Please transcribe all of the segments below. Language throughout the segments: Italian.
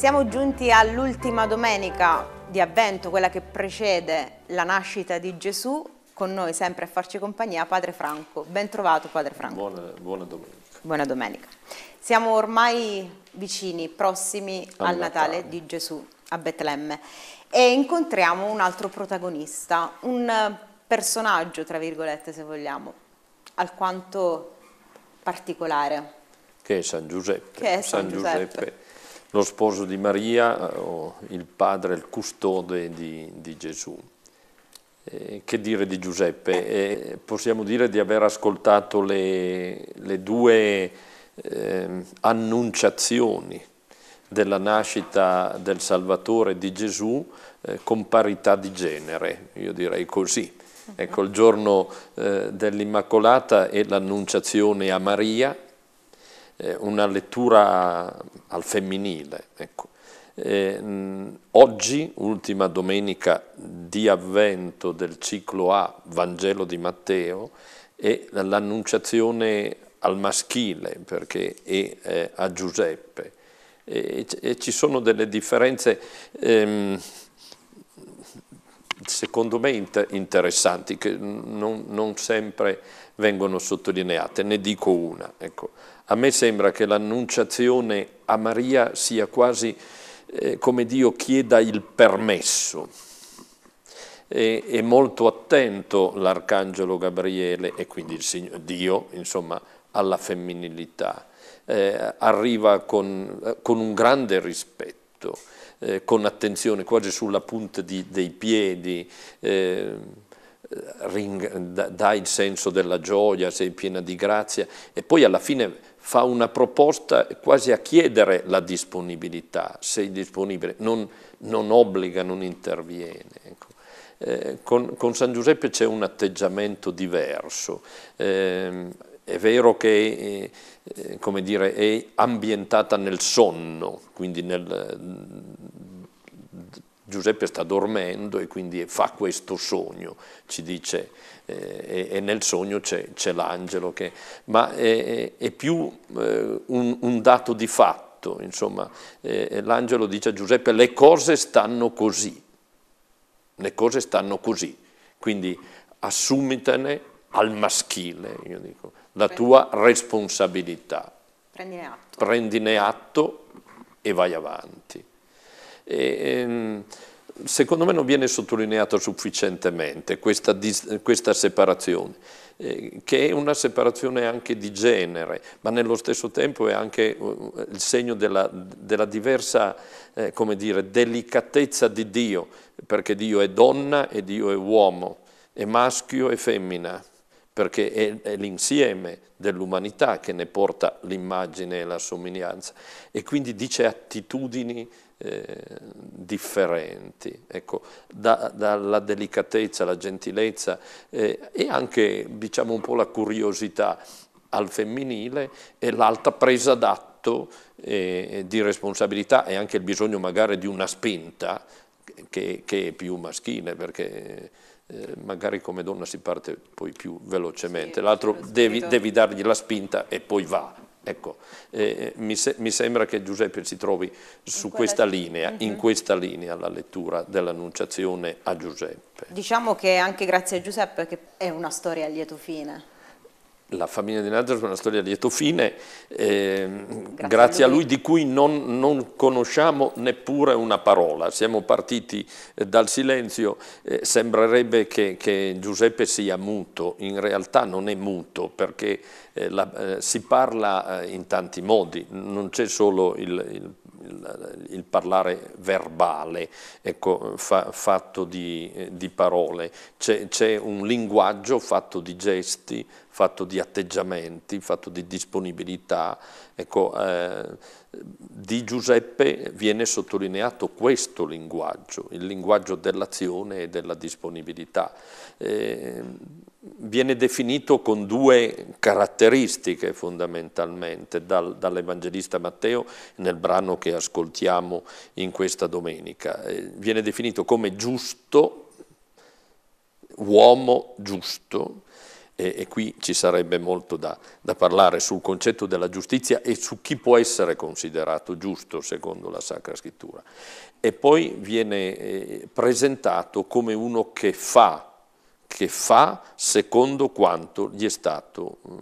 siamo giunti all'ultima domenica di avvento, quella che precede la nascita di Gesù, con noi sempre a farci compagnia Padre Franco. Bentrovato Padre Franco. Buona, buona domenica. Buona domenica. Siamo ormai vicini, prossimi al, al Natale. Natale di Gesù a Betlemme e incontriamo un altro protagonista, un personaggio, tra virgolette se vogliamo, alquanto particolare. Che è San Giuseppe. Che è San, San Giuseppe. Giuseppe lo sposo di Maria, eh, o il padre, il custode di, di Gesù. Eh, che dire di Giuseppe? Eh, possiamo dire di aver ascoltato le, le due eh, annunciazioni della nascita del Salvatore di Gesù eh, con parità di genere, io direi così. Ecco, il giorno eh, dell'Immacolata è l'annunciazione a Maria, eh, una lettura al femminile. Ecco. Eh, mh, oggi, ultima domenica di avvento del ciclo A, Vangelo di Matteo, è l'annunciazione al maschile perché è eh, a Giuseppe. E, e, ci sono delle differenze ehm, secondo me inter interessanti che non, non, sempre vengono sottolineate, ne dico una. Ecco. A me sembra che l'annunciazione a Maria sia quasi eh, come Dio chieda il permesso. E, è molto attento l'arcangelo Gabriele e quindi Signor, Dio, insomma, alla femminilità. Eh, arriva con, eh, con, un grande rispetto, eh, con attenzione, quasi sulla punta di, dei piedi eh, dà il senso della gioia, sei piena di grazia e poi alla fine fa una proposta quasi a chiedere la disponibilità, sei disponibile, non, non obbliga, non interviene. Ecco. Eh, con, con, San Giuseppe c'è un atteggiamento diverso. Eh, è vero che eh, come dire, è ambientata nel sonno, quindi nel, Giuseppe sta dormendo e quindi fa questo sogno, ci dice, eh, e, nel sogno c'è, c'è l'angelo, che, ma è, è più eh, un, un, dato di fatto, insomma, eh, l'angelo dice a Giuseppe le cose stanno così, le cose stanno così, quindi assumitene al maschile, io dico, la tua responsabilità. Prendine atto. Prendine atto e vai avanti. E, ehm, secondo me non viene sottolineata sufficientemente questa, questa separazione eh, che è una separazione anche di genere, ma nello stesso tempo è anche eh, il segno della, della diversa eh, dire, delicatezza di Dio, perché Dio è donna e Dio è uomo, è maschio e femmina, perché è, è l'insieme dell'umanità che ne porta l'immagine e la somiglianza, e quindi dice attitudini eh, differenti, ecco, da, dalla delicatezza, la gentilezza eh, e anche diciamo un po' la curiosità al femminile e l'alta presa d'atto eh, di responsabilità e anche il bisogno magari di una spinta che, che è più maschile perché eh, magari come donna si parte poi più velocemente, l'altro devi, devi dargli la spinta e poi va, Ecco, eh, eh, mi, se, mi, sembra che Giuseppe si trovi su mhm. questa linea, in questa linea la lettura dell'annunciazione a Giuseppe. Diciamo che anche grazie a Giuseppe che è una storia a lieto fine la famiglia di Nazareth è una storia a lieto fine, eh, grazie, grazie, a lui, di cui non, non, conosciamo neppure una parola. Siamo partiti eh, dal silenzio, eh, sembrerebbe che, che, Giuseppe sia muto, in realtà non è muto perché eh, la, eh, si parla eh, in tanti modi, non c'è solo il, il il, il, parlare verbale, ecco, fa, fatto di, di parole, c'è, un linguaggio fatto di gesti, fatto di atteggiamenti, fatto di disponibilità. Ecco, eh, di Giuseppe viene sottolineato questo linguaggio, il linguaggio dell'azione e della disponibilità. Eh, viene definito con due caratteristiche fondamentalmente dal, dall'Evangelista Matteo nel brano che ascoltiamo in questa domenica. Eh, viene definito come giusto, uomo giusto, e, e qui ci sarebbe molto da, da parlare sul concetto della giustizia e su chi può essere considerato giusto secondo la Sacra Scrittura. E poi viene eh, presentato come uno che fa, che fa secondo quanto gli è stato, mh,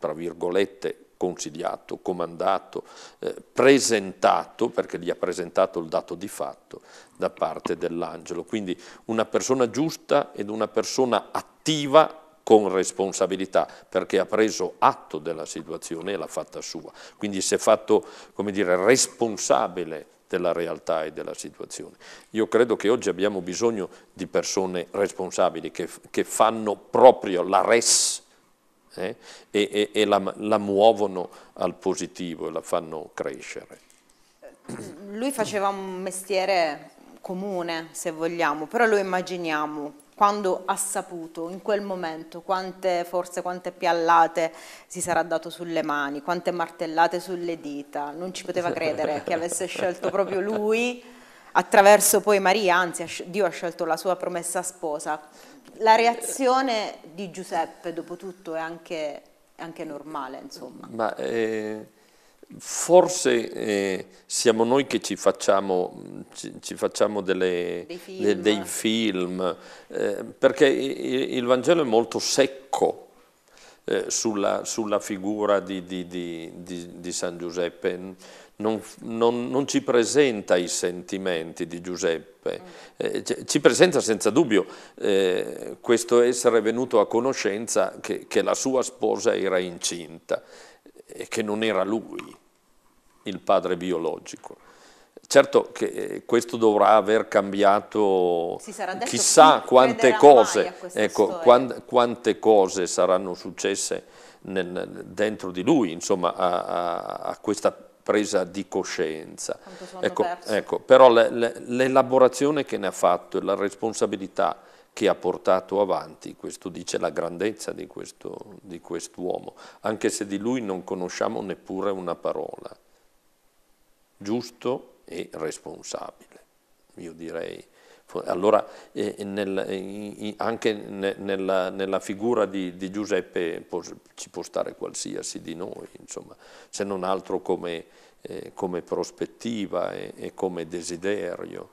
tra virgolette, consigliato, comandato, eh, presentato, perché gli ha presentato il dato di fatto da parte dell'angelo. Quindi una persona giusta ed una persona attiva con responsabilità, perché ha preso atto della situazione e l'ha fatta sua. Quindi si è fatto, come dire, responsabile della realtà e della situazione. Io credo che oggi abbiamo bisogno di persone responsabili che, che fanno proprio la res eh, e, e, e la, la muovono al positivo e la fanno crescere. Lui faceva un mestiere comune, se vogliamo, però lo immaginiamo quando ha saputo in quel momento quante forse quante piallate si sarà dato sulle mani, quante martellate sulle dita, non ci poteva credere che avesse scelto proprio lui attraverso poi Maria, anzi Dio ha scelto la sua promessa sposa. La reazione di Giuseppe dopo tutto è anche, anche normale insomma. Beh, eh, Forse eh, siamo noi che ci facciamo, ci, ci facciamo delle, dei film, de, dei film eh, perché il Vangelo è molto secco eh, sulla, sulla, figura di, di, di, di San Giuseppe, non, non, non, ci presenta i sentimenti di Giuseppe, mm. eh, ci presenta senza dubbio eh, questo essere venuto a conoscenza che, che la sua sposa era incinta e che non era lui il padre biologico. Certo che eh, questo dovrà aver cambiato chissà quante cose, ecco, quante cose saranno successe nel, dentro di lui, insomma, a, a, a questa presa di coscienza. Ecco, ecco, però l'elaborazione che ne ha fatto e la responsabilità che ha portato avanti, questo dice la grandezza di, questo, di quest'uomo, anche se di lui non conosciamo neppure una parola giusto e responsabile. Io direi, allora eh, nel, eh, anche ne, nella, nella, figura di, di Giuseppe può, ci può stare qualsiasi di noi, insomma, se non altro come, eh, come prospettiva e, e, come desiderio.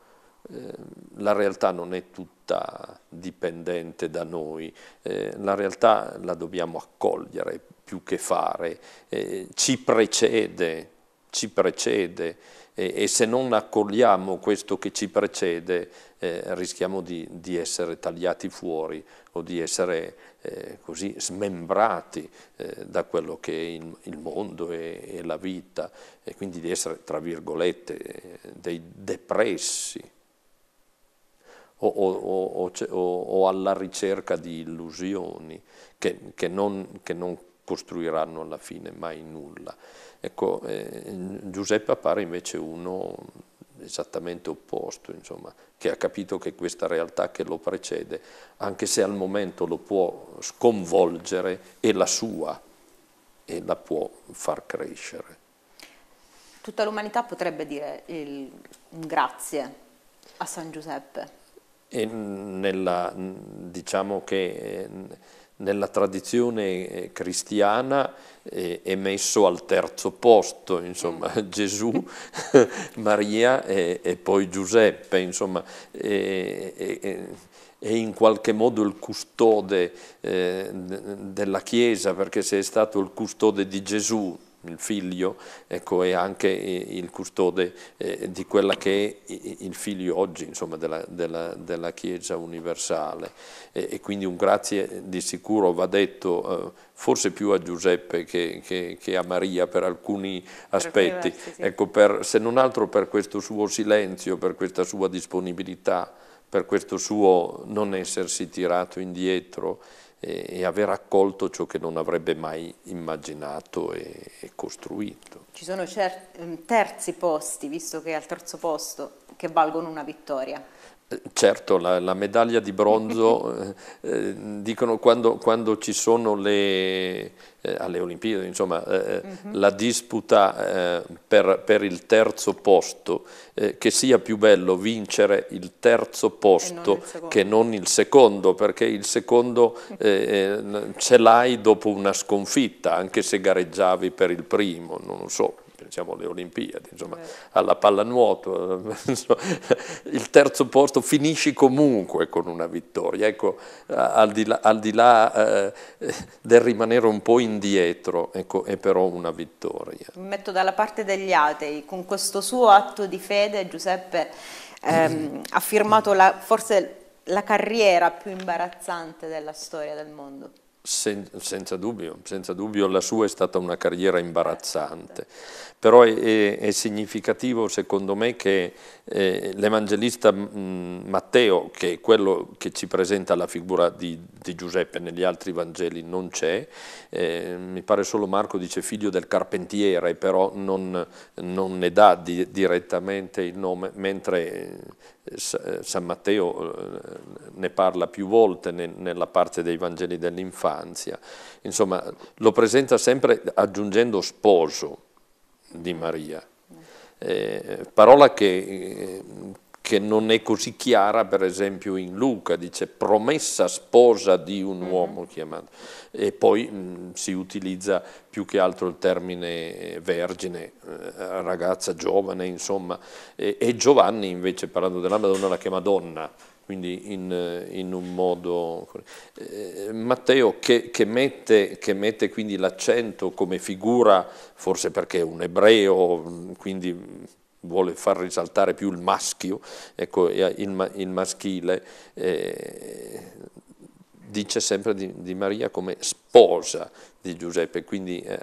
Eh, la realtà non è tutta dipendente da noi, eh, la realtà la dobbiamo accogliere più che fare, eh, ci precede ci precede e, e, se non accogliamo questo che ci precede eh, rischiamo di, di, essere tagliati fuori o di essere eh, così smembrati eh, da quello che è il, il mondo e, e, la vita e quindi di essere tra virgolette dei depressi o, o, o, o alla ricerca di illusioni che, che non, che non costruiranno alla fine mai nulla. Ecco, eh, Giuseppe appare invece uno esattamente opposto, insomma, che ha capito che questa realtà che lo precede, anche se al momento lo può sconvolgere, è la sua e la può far crescere. Tutta l'umanità potrebbe dire il grazie a San Giuseppe. E nella, diciamo che eh, nella tradizione eh, cristiana eh, è messo al terzo posto, insomma, mm. Gesù, Maria e, e, poi Giuseppe, insomma, e, e, è in qualche modo il custode eh, della Chiesa, perché se è stato il custode di Gesù il figlio ecco, è anche eh, il custode eh, di quella che è il figlio oggi insomma, della, della, della, Chiesa universale e, e, quindi un grazie di sicuro va detto eh, forse più a Giuseppe che, che, che a Maria per alcuni aspetti, per versi, sì. ecco, per, se non altro per questo suo silenzio, per questa sua disponibilità, per questo suo non essersi tirato indietro e, aver accolto ciò che non avrebbe mai immaginato e, e costruito. Ci sono ehm, terzi posti, visto che è al terzo posto che valgono una vittoria. Eh, certo, la, la, medaglia di bronzo, eh, eh, dicono quando, quando, ci sono le, eh, alle Olimpiadi, insomma, eh, uh eh, -huh. Mhm. la disputa per, per, il terzo posto, che sia più bello vincere il terzo posto non il che non il secondo, perché il secondo ce l'hai dopo una sconfitta, anche se gareggiavi per il primo, non lo so pensiamo alle Olimpiadi, insomma, Beh. Certo. alla pallanuoto, il terzo posto finisci comunque con una vittoria. Ecco, al di là, al di là eh, del rimanere un po' indietro, ecco, è però una vittoria. metto dalla parte degli atei, con questo suo atto di fede Giuseppe ehm, ha firmato la, forse la carriera più imbarazzante della storia del mondo. Sen senza, dubbio, senza, dubbio, la sua è stata una carriera imbarazzante, però è, è, è significativo secondo me che eh, l'Evangelista mm, Matteo, che è quello che ci presenta la figura di, di Giuseppe negli altri Vangeli non c'è, eh, mi pare solo Marco dice figlio del carpentiere, però non, non ne dà di, direttamente il nome, mentre San Matteo eh, ne parla più volte nella parte dei Vangeli dell'infanzia, insomma lo presenta sempre aggiungendo sposo di Maria, eh, parola che, eh, che non è così chiara per esempio in Luca, dice promessa sposa di un mm-hmm. uomo chiamato, e poi mh, mm, si utilizza più che altro il termine vergine, eh, ragazza giovane, insomma, e, e, Giovanni invece parlando della Madonna la chiama donna, quindi in, eh, in un modo... Eh, Matteo che, che, mette, che mette quindi l'accento come figura, forse perché è un ebreo, mm, quindi mm, vuole far risaltare più il maschio, ecco, il, il maschile, eh, dice sempre di, di, Maria come sposa di Giuseppe, quindi eh,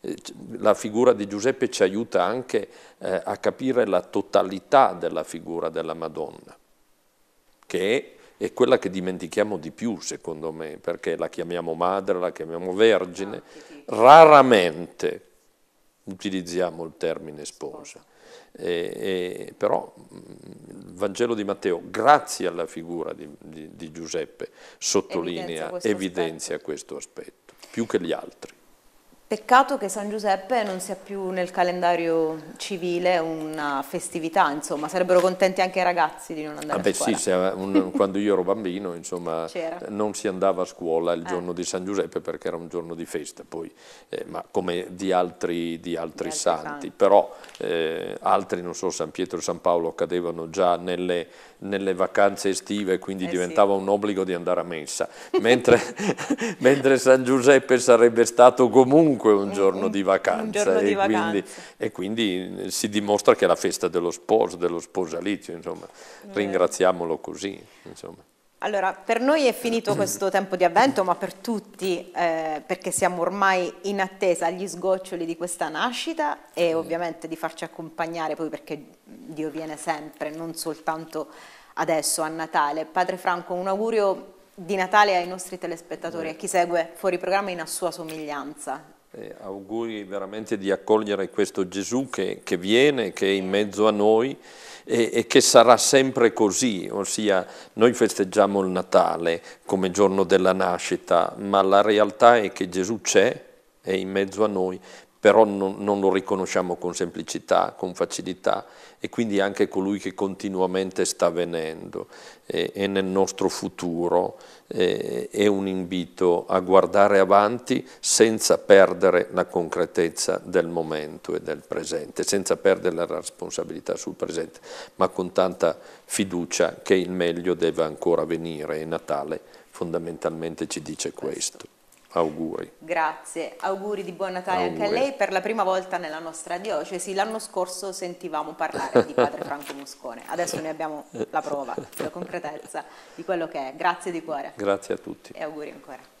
eh la figura di Giuseppe ci aiuta anche eh, a capire la totalità della figura della Madonna, che è, è, quella che dimentichiamo di più secondo me, perché la chiamiamo madre, la chiamiamo vergine, ah, raramente utilizziamo il termine sposa. E, e, però il mm, Vangelo di Matteo, grazie alla figura di, di, di Giuseppe, sottolinea, evidenzia, questo, evidenzia aspetto. questo aspetto, più che gli altri. Peccato che San Giuseppe non sia più nel calendario civile una festività, insomma, sarebbero contenti anche i ragazzi di non andare ah beh, a scuola. Sì, un, quando io ero bambino, insomma, non si andava a scuola il eh. giorno eh. di San Giuseppe perché era un giorno di festa, poi, eh, ma come di altri, di altri, di altri santi. santi, però eh, altri, non so, San Pietro e San Paolo cadevano già nelle nelle vacanze estive, quindi eh diventava sì. un obbligo di andare a messa, mentre, mentre, San Giuseppe sarebbe stato comunque un giorno di vacanza. Giorno e, di vacanza. Quindi, e, quindi, eh, si dimostra che è la festa dello sposo, dello sposalizio, insomma, eh. ringraziamolo così. Insomma. Allora, per noi è finito questo tempo di avvento, ma per tutti, eh, perché siamo ormai in attesa agli sgoccioli di questa nascita e ovviamente di farci accompagnare poi perché Dio viene sempre, non soltanto adesso a Natale. Padre Franco, un augurio di Natale ai nostri telespettatori e a chi segue fuori programma in a sua somiglianza. Eh, auguri veramente di accogliere questo Gesù che, che viene, che è in mezzo a noi e, e che sarà sempre così, ossia noi festeggiamo il Natale come giorno della nascita, ma la realtà è che Gesù c'è, è in mezzo a noi, però non, non, lo riconosciamo con semplicità, con facilità e quindi anche colui che continuamente sta venendo e, e nel nostro futuro e, è un invito a guardare avanti senza perdere la concretezza del momento e del presente, senza perdere la responsabilità sul presente, ma con tanta fiducia che il meglio deve ancora venire e Natale fondamentalmente ci dice questo. Auguri. Grazie, auguri di buon Natale auguri. anche a lei. Per la prima volta nella nostra diocesi l'anno scorso sentivamo parlare di padre Franco Muscone, adesso ne abbiamo la prova, la concretezza di quello che è. Grazie di cuore. Grazie a tutti. E auguri ancora.